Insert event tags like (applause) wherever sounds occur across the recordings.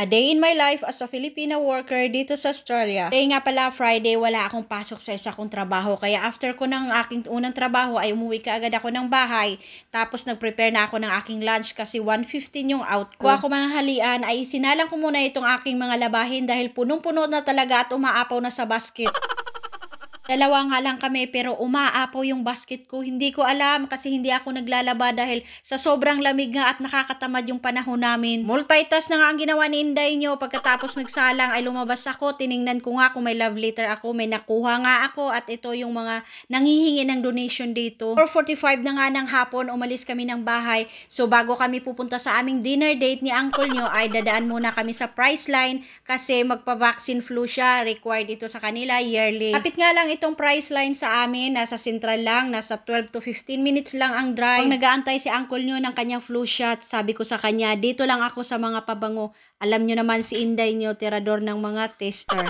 A Day in My Life as a Filipina Worker dito sa Australia. Kaya eh, nga pala Friday wala akong pasok sa isa kong trabaho kaya after ko ng aking unang trabaho ay umuwi ka agad ako ng bahay tapos nagprepare na ako ng aking lunch kasi 1.15 yung out ko. Kuha ko man ng halian ay isinalang ko muna itong aking mga labahin dahil punong-puno na talaga at umaapaw na sa basket. Dalawa nga lang kami pero umaapaw yung basket ko. Hindi ko alam kasi hindi ako naglalaba dahil sa sobrang lamig nga at nakakatamad yung panahon namin. Multitask na nga ang ginawa ni Inday nyo. Pagkatapos nagsalang ay lumabas ako. Tiningnan ko nga kung may love letter ako. May nakuha nga ako at ito yung mga nangihingi ng donation dito. 4.45 na nga ng hapon umalis kami ng bahay. So bago kami pupunta sa aming dinner date ni uncle nyo ay dadaan muna kami sa Priceline kasi magpa-vaccine flu siya. Required ito sa kanila yearly. Kapit nga lang itong price line sa amin. Nasa central lang, nasa 12 to 15 minutes lang ang drive. Kung nag-aantay si uncle nyo ng kanyang flu shot, sabi ko sa kanya, dito lang ako sa mga pabango. Alam nyo naman si Inday nyo, tirador ng mga tester.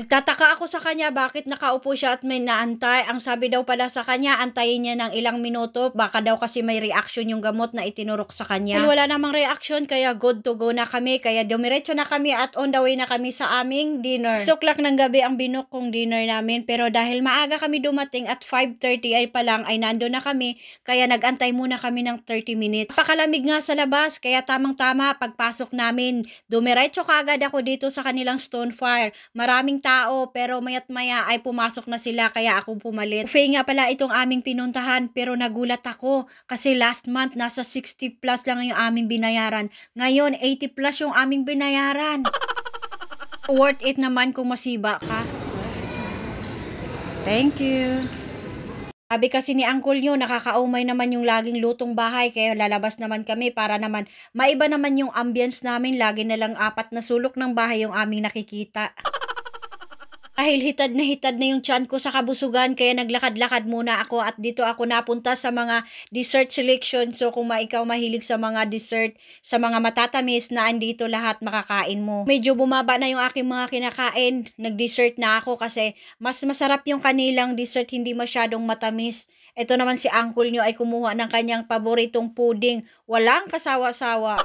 Nagtataka ako sa kanya bakit nakaupo siya at may naantay. Ang sabi daw pala sa kanya, antayin niya ng ilang minuto. Baka daw kasi may reaction yung gamot na itinurok sa kanya. Well, wala namang reaction kaya good to go na kami. Kaya dumiretso na kami at on the way na kami sa aming dinner. 6 ng gabi ang binok kong dinner namin. Pero dahil maaga kami dumating at 5.30 ay pa lang ay nando na kami. Kaya nagantay muna kami ng 30 minutes. Pakalamig nga sa labas kaya tamang-tama pagpasok namin. Dumiretso kagad ako dito sa kanilang stone fire. Maraming tao pero mayat maya ay pumasok na sila kaya ako pumalit. Buffet nga pala itong aming pinuntahan pero nagulat ako kasi last month nasa 60 plus lang yung aming binayaran. Ngayon 80 plus yung aming binayaran. Worth it naman kung masiba ka. Thank you. Sabi kasi ni Uncle nyo, nakakaumay naman yung laging lutong bahay, kaya lalabas naman kami para naman maiba naman yung ambience namin. Lagi na lang apat na sulok ng bahay yung aming nakikita. Kahil hitad na hitad na yung tiyan ko sa kabusugan kaya naglakad-lakad muna ako at dito ako napunta sa mga dessert selection. So kung maikaw mahilig sa mga dessert, sa mga matatamis na andito lahat makakain mo. Medyo bumaba na yung aking mga kinakain. Nag-dessert na ako kasi mas masarap yung kanilang dessert, hindi masyadong matamis. Ito naman si uncle nyo ay kumuha ng kanyang paboritong pudding, Walang kasawa-sawa.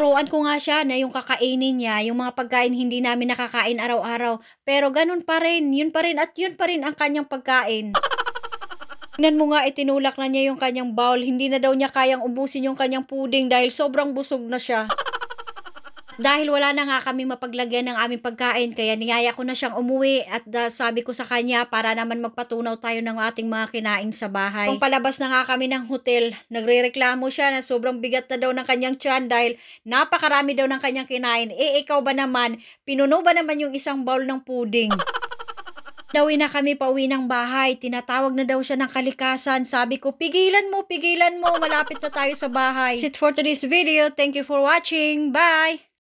Proan ko nga siya na yung kakainin niya, yung mga pagkain hindi namin nakakain araw-araw. Pero ganun pa rin, yun pa rin at yun pa rin ang kanyang pagkain. Tignan mo nga itinulak na niya yung kanyang bowl, hindi na daw niya kayang ubusin yung kanyang puding dahil sobrang busog na siya. Dahil wala na nga kami mapaglagyan ng aming pagkain, kaya niyaya ko na siyang umuwi at uh, sabi ko sa kanya para naman magpatunaw tayo ng ating mga kinain sa bahay. Kung palabas na nga kami ng hotel, nagrereklamo siya na sobrang bigat na daw ng kanyang tiyan dahil napakarami daw ng kanyang kinain. Eh, ikaw ba naman? Pinuno ba naman yung isang bowl ng puding? Dawi (laughs) na kami pauwi ng bahay. Tinatawag na daw siya ng kalikasan. Sabi ko, pigilan mo, pigilan mo. Malapit na tayo sa bahay. That's it for today's video. Thank you for watching. Bye!